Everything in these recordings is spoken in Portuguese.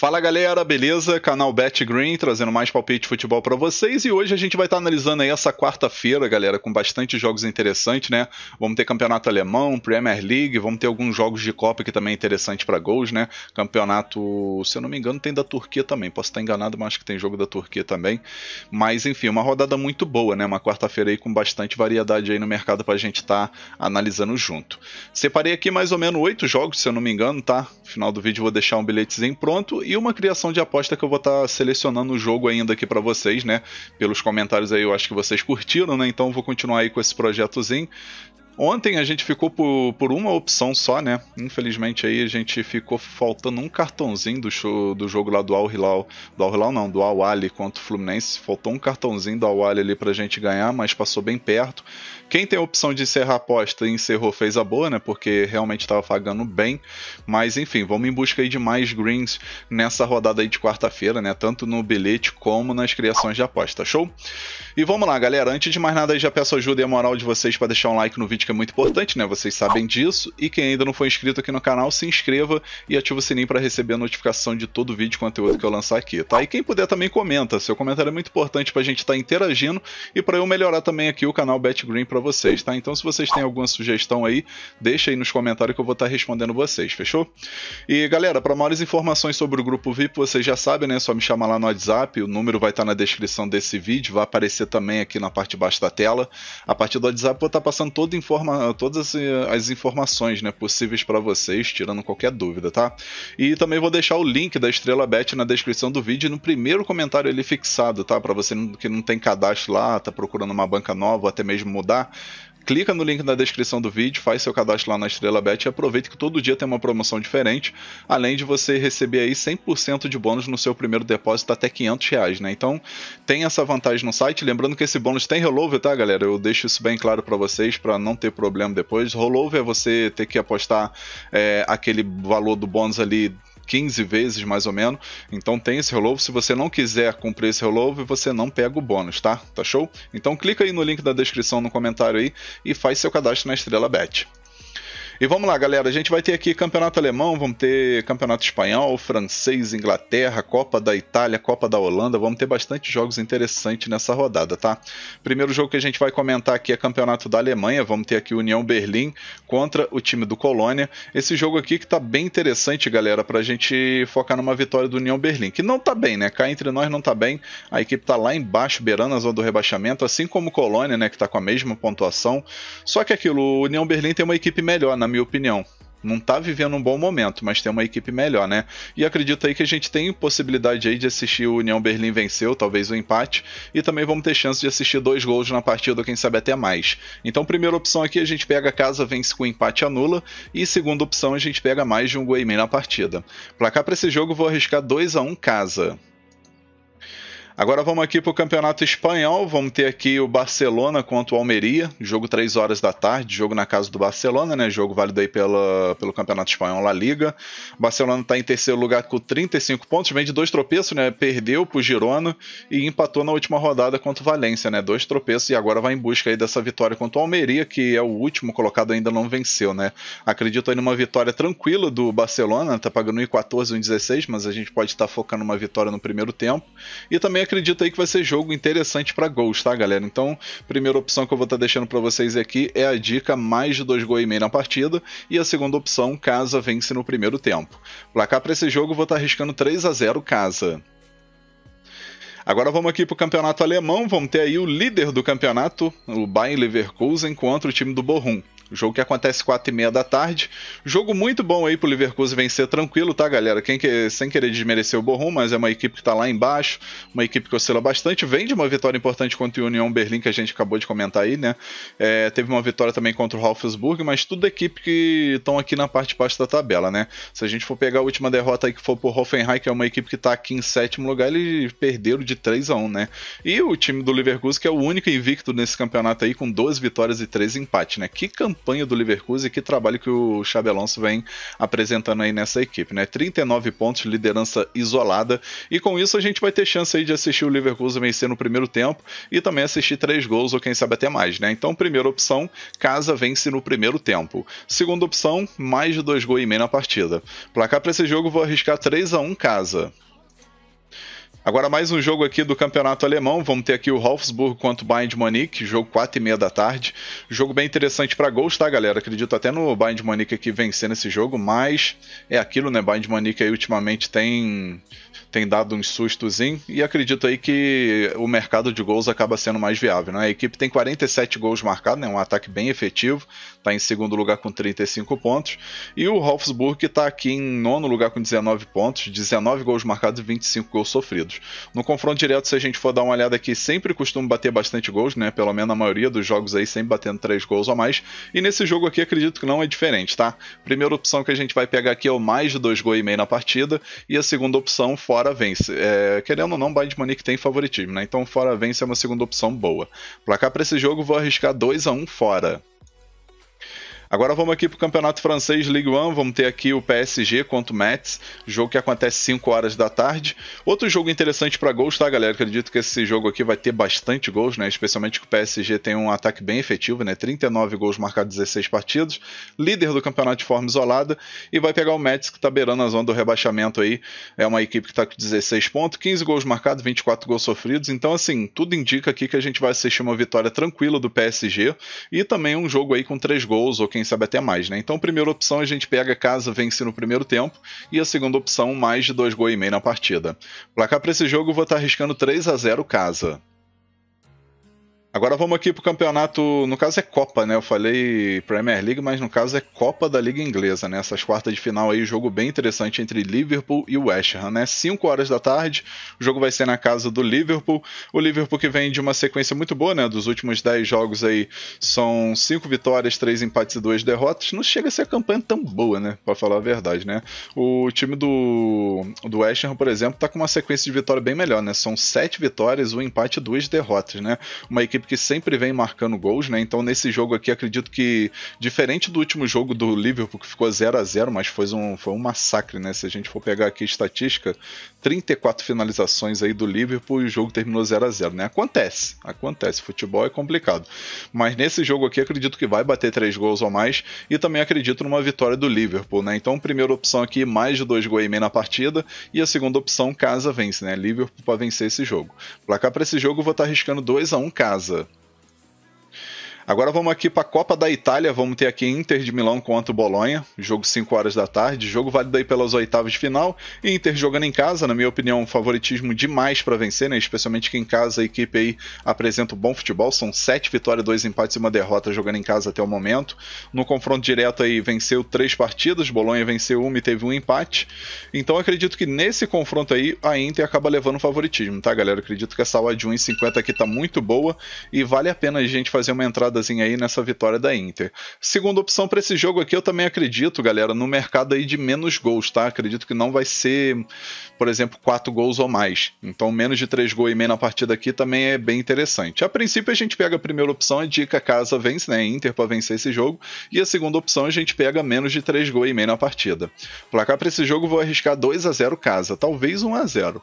Fala galera, beleza? Canal Bet Green trazendo mais palpite de futebol para vocês e hoje a gente vai estar tá analisando aí essa quarta-feira, galera, com bastante jogos interessantes, né? Vamos ter campeonato alemão, Premier League, vamos ter alguns jogos de Copa que também é interessante para gols, né? Campeonato, se eu não me engano, tem da Turquia também. Posso estar enganado, mas acho que tem jogo da Turquia também. Mas enfim, uma rodada muito boa, né? Uma quarta-feira aí com bastante variedade aí no mercado para a gente estar tá analisando junto. Separei aqui mais ou menos oito jogos, se eu não me engano, tá? No final do vídeo vou deixar um bilhetezinho pronto e uma criação de aposta que eu vou estar tá selecionando o jogo ainda aqui para vocês, né? Pelos comentários aí eu acho que vocês curtiram, né? Então vou continuar aí com esse projetozinho. Ontem a gente ficou por, por uma opção só, né? Infelizmente aí a gente ficou faltando um cartãozinho do, show, do jogo lá do Al Hilal. Do Al Hilal não, do Al Ali contra o Fluminense. Faltou um cartãozinho do Al Ali ali pra gente ganhar, mas passou bem perto. Quem tem a opção de encerrar a aposta e encerrou fez a boa, né? Porque realmente estava pagando bem. Mas enfim, vamos em busca aí de mais greens nessa rodada aí de quarta-feira, né? Tanto no bilhete como nas criações de aposta, tá show? E vamos lá, galera. Antes de mais nada, já peço ajuda e a moral de vocês para deixar um like no vídeo que é muito importante, né? Vocês sabem disso. E quem ainda não foi inscrito aqui no canal, se inscreva e ative o sininho para receber a notificação de todo o vídeo e conteúdo que eu lançar aqui, tá? E quem puder também comenta. Seu comentário é muito importante para a gente estar tá interagindo e para eu melhorar também aqui o canal Bet Green para vocês, tá? Então, se vocês têm alguma sugestão aí, deixa aí nos comentários que eu vou estar tá respondendo vocês, fechou? E galera, para maiores informações sobre o grupo VIP, vocês já sabem, né? É só me chamar lá no WhatsApp, o número vai estar tá na descrição desse vídeo, vai aparecer também aqui na parte de baixo da tela. A partir do WhatsApp vou estar tá passando toda a informação informa todas eh, as, informações né, possíveis para vocês, tirando qualquer dúvida, tá? E também vou deixar o link da Estrela Bet na descrição do vídeo no primeiro comentário ali fixado, tá? Para você que não tem cadastro lá, tá procurando uma banca nova, ou até mesmo mudar, clica no link na descrição do vídeo, faz seu cadastro lá na Estrela Bet e aproveita que todo dia tem uma promoção diferente, além de você receber aí 100% de bônus no seu primeiro depósito até 500 reais, né? Então tem essa vantagem no site, lembrando que esse bônus tem rollover, tá galera? Eu deixo isso bem claro para vocês para não ter problema depois. Rollover é você ter que apostar é, aquele valor do bônus ali 15 vezes mais ou menos. Então tem esse rolovo. Se você não quiser cumprir esse rolovo, você não pega o bônus, tá? Tá show? Então clica aí no link da descrição no comentário aí e faz seu cadastro na Estrela Bet. E vamos lá, galera. A gente vai ter aqui campeonato alemão, vamos ter campeonato espanhol, francês, Inglaterra, Copa da Itália, Copa da Holanda. Vamos ter bastante jogos interessantes nessa rodada, tá? Primeiro jogo que a gente vai comentar aqui é campeonato da Alemanha. Vamos ter aqui União Berlim contra o time do Colônia. Esse jogo aqui que tá bem interessante, galera, pra gente focar numa vitória do União Berlim, que não tá bem, né? Cá entre nós não tá bem. A equipe tá lá embaixo, beirando a zona do rebaixamento, assim como Colônia, né, que tá com a mesma pontuação. Só que aquilo, o União Berlim tem uma equipe melhor, na minha opinião. Não está vivendo um bom momento, mas tem uma equipe melhor, né? E acredito aí que a gente tem possibilidade aí de assistir o União Berlim venceu, talvez o um empate, e também vamos ter chance de assistir dois gols na partida, quem sabe até mais. Então, primeira opção aqui, a gente pega a casa, vence com empate anula, e segunda opção, a gente pega mais de um gol e meio na partida. Placar para esse jogo, vou arriscar 2 a 1 um casa. Agora vamos aqui para o campeonato espanhol. Vamos ter aqui o Barcelona contra o Almeria. Jogo 3 horas da tarde. Jogo na casa do Barcelona, né? Jogo válido aí pela, pelo campeonato espanhol La Liga. O Barcelona está em terceiro lugar com 35 pontos. Vem de dois tropeços, né? Perdeu para o Girona e empatou na última rodada contra o Valência, né? Dois tropeços e agora vai em busca aí dessa vitória contra o Almeria, que é o último colocado ainda não venceu, né? Acredito aí numa vitória tranquila do Barcelona. Tá pagando 1,14, 1,16, mas a gente pode estar tá focando uma vitória no primeiro tempo. E também Acredito aí que vai ser jogo interessante para gols, tá, galera? Então, primeira opção que eu vou estar tá deixando para vocês aqui é a dica mais de dois gols e meio na partida e a segunda opção casa vence no primeiro tempo. Placar para esse jogo eu vou estar tá arriscando 3 a 0 casa. Agora vamos aqui para o campeonato alemão. Vamos ter aí o líder do campeonato, o Bayern Leverkusen, contra o time do Bochum. Jogo que acontece 4 e meia da tarde. Jogo muito bom aí pro Leverkusen vencer tranquilo, tá, galera? Quem que, sem querer desmerecer o Borrom, mas é uma equipe que tá lá embaixo, uma equipe que oscila bastante. Vem de uma vitória importante contra o union Berlim, que a gente acabou de comentar aí, né? É, teve uma vitória também contra o Wolfsburg, mas tudo equipe que estão aqui na parte de baixo da tabela, né? Se a gente for pegar a última derrota aí que for pro Hoffenheim, que é uma equipe que tá aqui em sétimo lugar, eles perderam de 3 a 1 né? E o time do Leverkusen, que é o único invicto nesse campeonato aí, com 12 vitórias e 3 empates, né? Que campeonato campanha do Leverkusen e que trabalho que o Xabi Alonso vem apresentando aí nessa equipe, né? 39 pontos, liderança isolada, e com isso a gente vai ter chance aí de assistir o Leverkusen vencer no primeiro tempo e também assistir três gols ou quem sabe até mais, né? Então, primeira opção, casa vence no primeiro tempo. Segunda opção, mais de dois gols e meio na partida. Placar para esse jogo vou arriscar 3 a 1 casa. Agora mais um jogo aqui do campeonato alemão. Vamos ter aqui o Wolfsburg contra o Bayern de Munique, jogo 4 e meia da tarde. Jogo bem interessante para gols, tá, galera? Acredito até no Bayern de Munique aqui vencendo esse jogo, mas é aquilo, né? Bayern de Munique aí ultimamente tem tem dado uns sustos e acredito aí que o mercado de gols acaba sendo mais viável, né? A equipe tem 47 gols marcados, né? Um ataque bem efetivo, está em segundo lugar com 35 pontos e o Wolfsburg está aqui em nono lugar com 19 pontos, 19 gols marcados e 25 gols sofridos. No confronto direto, se a gente for dar uma olhada aqui, sempre costuma bater bastante gols, né? Pelo menos a maioria dos jogos aí, sempre batendo três gols ou mais. E nesse jogo aqui, acredito que não é diferente, tá? Primeira opção que a gente vai pegar aqui é o mais de dois gols e meio na partida. E a segunda opção, fora vence. É, querendo ou não, Bayern de Munique tem favoritismo, né? Então fora vence é uma segunda opção boa. Placar para esse jogo, vou arriscar 2 a 1 um fora. Agora vamos aqui para o Campeonato Francês Ligue 1. Vamos ter aqui o PSG contra o Metz, jogo que acontece 5 horas da tarde. Outro jogo interessante para gols, tá, galera? Acredito que esse jogo aqui vai ter bastante gols, né? Especialmente que o PSG tem um ataque bem efetivo, né? 39 gols marcados 16 partidos, líder do campeonato de forma isolada, e vai pegar o Metz, que está beirando a zona do rebaixamento aí. É uma equipe que está com 16 pontos, 15 gols marcados, 24 gols sofridos. Então, assim, tudo indica aqui que a gente vai assistir uma vitória tranquila do PSG e também um jogo aí com 3 gols ou quem quem sabe até mais, né? Então, a primeira opção a gente pega casa vence no primeiro tempo, e a segunda opção mais de dois gols e meio na partida. Placar para esse jogo eu vou estar tá arriscando 3 a 0 casa. Agora vamos aqui pro campeonato, no caso é Copa, né? Eu falei Premier League, mas no caso é Copa da Liga Inglesa, né? Essas quartas de final aí, jogo bem interessante entre Liverpool e West Ham, né? 5 horas da tarde, o jogo vai ser na casa do Liverpool. O Liverpool que vem de uma sequência muito boa, né? Dos últimos 10 jogos aí, são 5 vitórias, 3 empates e 2 derrotas. Não chega a ser a campanha tão boa, né? Pra falar a verdade, né? O time do, do West Ham, por exemplo, tá com uma sequência de vitória bem melhor, né? São 7 vitórias, um empate e 2 derrotas, né? Uma equipe que sempre vem marcando gols, né? Então nesse jogo aqui acredito que diferente do último jogo do Liverpool que ficou 0 a 0, mas foi um foi um massacre, né? Se a gente for pegar aqui a estatística, 34 finalizações aí do Liverpool e o jogo terminou 0 a 0, né? Acontece, acontece. Futebol é complicado. Mas nesse jogo aqui acredito que vai bater três gols ou mais e também acredito numa vitória do Liverpool, né? Então primeira opção aqui mais de dois gols e meio na partida e a segunda opção casa vence, né? Liverpool para vencer esse jogo. Placar para esse jogo eu vou estar tá arriscando 2 a 1 casa Hause. Agora vamos aqui para a Copa da Itália. Vamos ter aqui Inter de Milão contra o Bolonha. Jogo 5 horas da tarde. Jogo válido aí pelas oitavas de final. Inter jogando em casa, na minha opinião, um favoritismo demais para vencer, né? Especialmente que em casa a equipe aí apresenta um bom futebol. São sete vitórias, dois empates e uma derrota jogando em casa até o momento. No confronto direto aí venceu três partidas. Bolonha venceu uma e teve um empate. Então acredito que nesse confronto aí a Inter acaba levando favoritismo, tá, galera? Eu acredito que essa odd de 1,50 aqui tá muito boa e vale a pena a gente fazer uma entrada aí nessa vitória da Inter. Segunda opção para esse jogo aqui, eu também acredito, galera, no mercado aí de menos gols, tá? Acredito que não vai ser, por exemplo, quatro gols ou mais. Então, menos de três gols e meio na partida aqui também é bem interessante. A princípio, a gente pega a primeira opção, é a dica casa vence, né? Inter para vencer esse jogo. E a segunda opção, a gente pega menos de três gols e meio na partida. Placar para esse jogo, vou arriscar 2 a 0 casa, talvez 1 a 0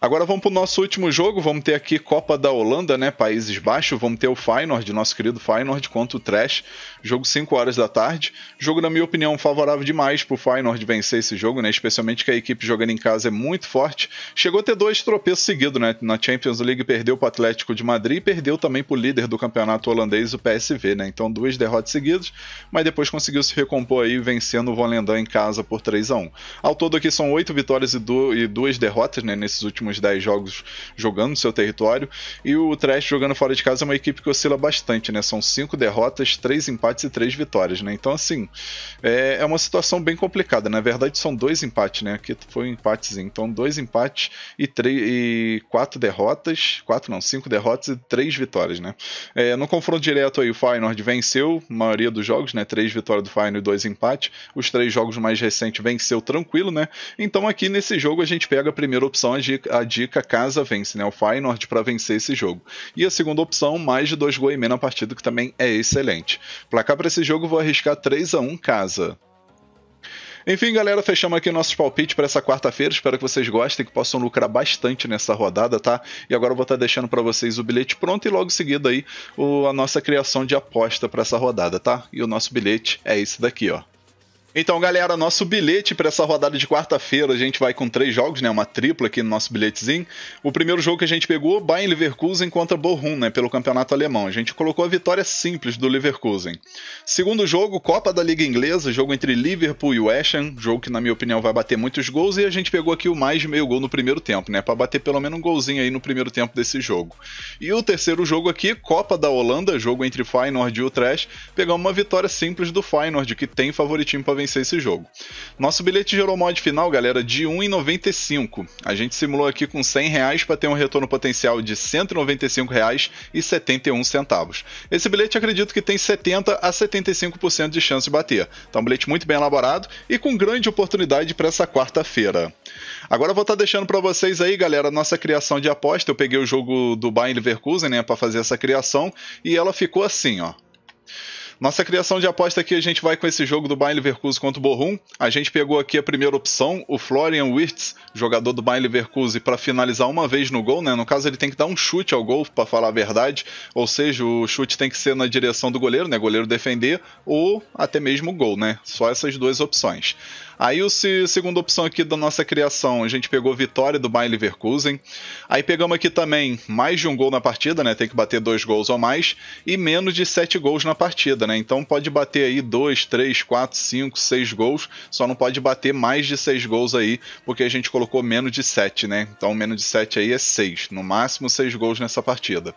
Agora vamos para o nosso último jogo. Vamos ter aqui Copa da Holanda, né? Países Baixos. Vamos ter o Feyenoord, nosso querido Feyenoord, contra o Trash. Jogo 5 horas da tarde. Jogo, na minha opinião, favorável demais pro Feyenoord vencer esse jogo, né? Especialmente que a equipe jogando em casa é muito forte. Chegou a ter dois tropeços seguidos, né? Na Champions League perdeu pro Atlético de Madrid e perdeu também pro líder do campeonato holandês, o PSV, né? Então duas derrotas seguidas, mas depois conseguiu se recompor aí, vencendo o Volendam em casa por 3 a 1 Ao todo aqui são oito vitórias e, duas derrotas, né? Nesses últimos 10 jogos jogando no seu território. E o Trash jogando fora de casa é uma equipe que oscila bastante, né? São cinco derrotas, três empates empates e três vitórias, né? Então, assim, é, é uma situação bem complicada. Na verdade, são dois empates, né? Aqui foi um empatezinho. Então, dois empates e, e quatro derrotas. Quatro não, cinco derrotas e três vitórias, né? É, no confronto direto aí, o Feyenoord venceu a maioria dos jogos, né? Três vitórias do Feyenoord e dois empates. Os três jogos mais recentes venceu tranquilo, né? Então, aqui nesse jogo, a gente pega a primeira opção, a dica, a dica casa vence, né? O Feyenoord para vencer esse jogo. E a segunda opção, mais de dois gols e meio na partida, que também é excelente placar para esse jogo, vou arriscar 3 a 1 casa. Enfim, galera, fechamos aqui nossos palpites para essa quarta-feira. Espero que vocês gostem, que possam lucrar bastante nessa rodada, tá? E agora eu vou estar tá deixando para vocês o bilhete pronto e logo em seguida aí o, a nossa criação de aposta para essa rodada, tá? E o nosso bilhete é esse daqui, ó. Então, galera, nosso bilhete para essa rodada de quarta-feira, a gente vai com três jogos, né? Uma tripla aqui no nosso bilhetezinho. O primeiro jogo que a gente pegou, Bayern Leverkusen contra Bochum, né? Pelo campeonato alemão. A gente colocou a vitória simples do Leverkusen. Segundo jogo, Copa da Liga Inglesa, jogo entre Liverpool e West Ham, jogo que na minha opinião vai bater muitos gols e a gente pegou aqui o mais de meio gol no primeiro tempo, né? Para bater pelo menos um golzinho aí no primeiro tempo desse jogo. E o terceiro jogo aqui, Copa da Holanda, jogo entre Feyenoord e Utrecht, pegamos uma vitória simples do Feyenoord, que tem favoritismo para vencer vencer esse jogo. Nosso bilhete gerou mod final, galera, de 1,95. A gente simulou aqui com 100 reais para ter um retorno potencial de R$ 195,71. Esse bilhete acredito que tem 70 a 75% de chance de bater. Então, um bilhete muito bem elaborado e com grande oportunidade para essa quarta-feira. Agora eu vou estar tá deixando para vocês aí, galera, a nossa criação de aposta. Eu peguei o jogo do Bayern Leverkusen, né, para fazer essa criação e ela ficou assim, ó. Nossa criação de aposta aqui, a gente vai com esse jogo do Bayern Leverkusen contra o Bochum. A gente pegou aqui a primeira opção, o Florian Wirtz, jogador do Bayern Leverkusen, para finalizar uma vez no gol, né? No caso, ele tem que dar um chute ao gol, para falar a verdade. Ou seja, o chute tem que ser na direção do goleiro, né? Goleiro defender ou até mesmo gol, né? Só essas duas opções. Aí o se, segunda opção aqui da nossa criação, a gente pegou vitória do Bayern Leverkusen. Aí pegamos aqui também mais de um gol na partida, né? Tem que bater dois gols ou mais e menos de sete gols na partida, né? Então pode bater aí dois, três, quatro, cinco, seis gols. Só não pode bater mais de seis gols aí, porque a gente colocou menos de sete, né? Então menos de sete aí é seis, no máximo seis gols nessa partida.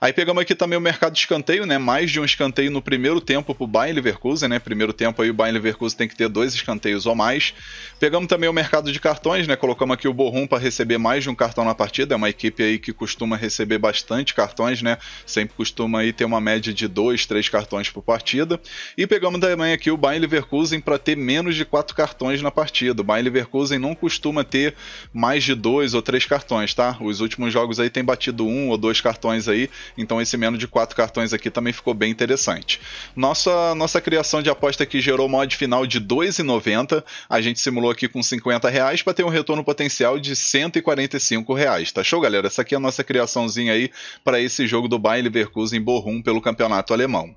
Aí pegamos aqui também o mercado de escanteio, né? Mais de um escanteio no primeiro tempo pro Bayern Leverkusen, né? Primeiro tempo aí o Bayern Leverkusen tem que ter dois escanteios ou mais. Pegamos também o mercado de cartões, né? Colocamos aqui o Borrom para receber mais de um cartão na partida. É uma equipe aí que costuma receber bastante cartões, né? Sempre costuma aí ter uma média de dois, três cartões por partida. E pegamos também aqui o Bayern Leverkusen para ter menos de quatro cartões na partida. O Bayern Leverkusen não costuma ter mais de dois ou três cartões, tá? Os últimos jogos aí tem batido um ou dois cartões aí. Então esse menos de quatro cartões aqui também ficou bem interessante. Nossa, nossa criação de aposta aqui gerou mod final de 2,90. A gente simulou aqui com 50 reais para ter um retorno potencial de 145 reais. Tá show, galera? Essa aqui é a nossa criaçãozinha aí para esse jogo do Bayern Leverkusen Bochum pelo campeonato alemão.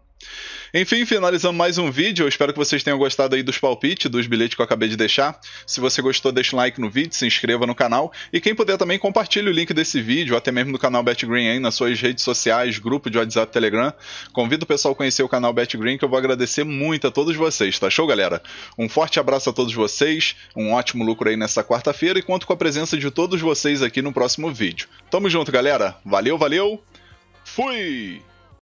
Enfim, finalizando mais um vídeo. Eu espero que vocês tenham gostado aí dos palpites, dos bilhetes que eu acabei de deixar. Se você gostou, deixa um like no vídeo, se inscreva no canal. E quem puder também, compartilhe o link desse vídeo, até mesmo no canal BetGreen aí, nas suas redes sociais, grupo de WhatsApp, Telegram. Convido o pessoal a conhecer o canal BetGreen, que eu vou agradecer muito a todos vocês, tá show, galera? Um forte abraço a todos vocês, um ótimo lucro aí nessa quarta-feira e conto com a presença de todos vocês aqui no próximo vídeo. Tamo junto, galera. Valeu, valeu. Fui!